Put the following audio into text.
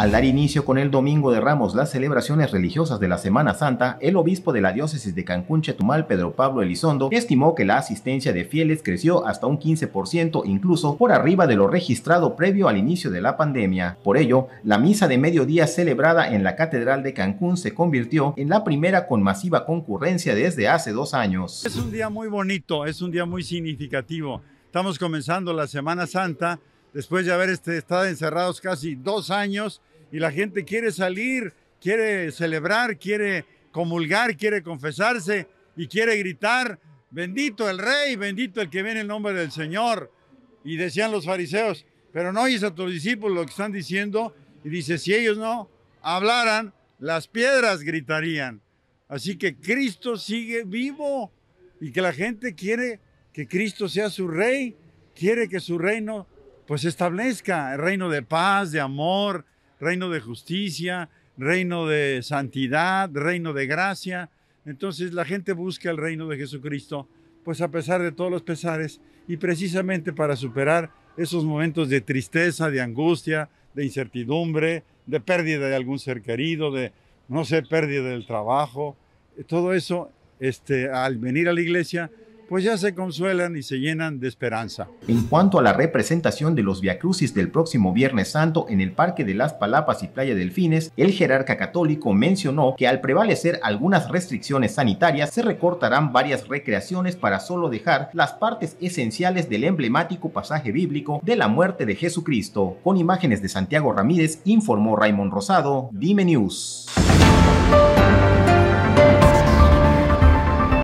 Al dar inicio con el Domingo de Ramos las celebraciones religiosas de la Semana Santa, el obispo de la diócesis de Cancún Chetumal, Pedro Pablo Elizondo, estimó que la asistencia de fieles creció hasta un 15%, incluso por arriba de lo registrado previo al inicio de la pandemia. Por ello, la misa de mediodía celebrada en la Catedral de Cancún se convirtió en la primera con masiva concurrencia desde hace dos años. Es un día muy bonito, es un día muy significativo. Estamos comenzando la Semana Santa después de haber este, estado encerrados casi dos años y la gente quiere salir, quiere celebrar, quiere comulgar, quiere confesarse y quiere gritar, bendito el rey, bendito el que viene en nombre del Señor. Y decían los fariseos, pero no oyes a tus discípulos lo que están diciendo. Y dice, si ellos no hablaran, las piedras gritarían. Así que Cristo sigue vivo y que la gente quiere que Cristo sea su rey, quiere que su reino pues establezca el reino de paz, de amor, reino de justicia, reino de santidad, reino de gracia. Entonces la gente busca el reino de Jesucristo, pues a pesar de todos los pesares y precisamente para superar esos momentos de tristeza, de angustia, de incertidumbre, de pérdida de algún ser querido, de no sé, pérdida del trabajo, todo eso este al venir a la iglesia pues ya se consuelan y se llenan de esperanza. En cuanto a la representación de los viacrucis del próximo Viernes Santo en el Parque de las Palapas y Playa Delfines, el jerarca católico mencionó que al prevalecer algunas restricciones sanitarias se recortarán varias recreaciones para solo dejar las partes esenciales del emblemático pasaje bíblico de la muerte de Jesucristo. Con imágenes de Santiago Ramírez informó Raymond Rosado, Dime News.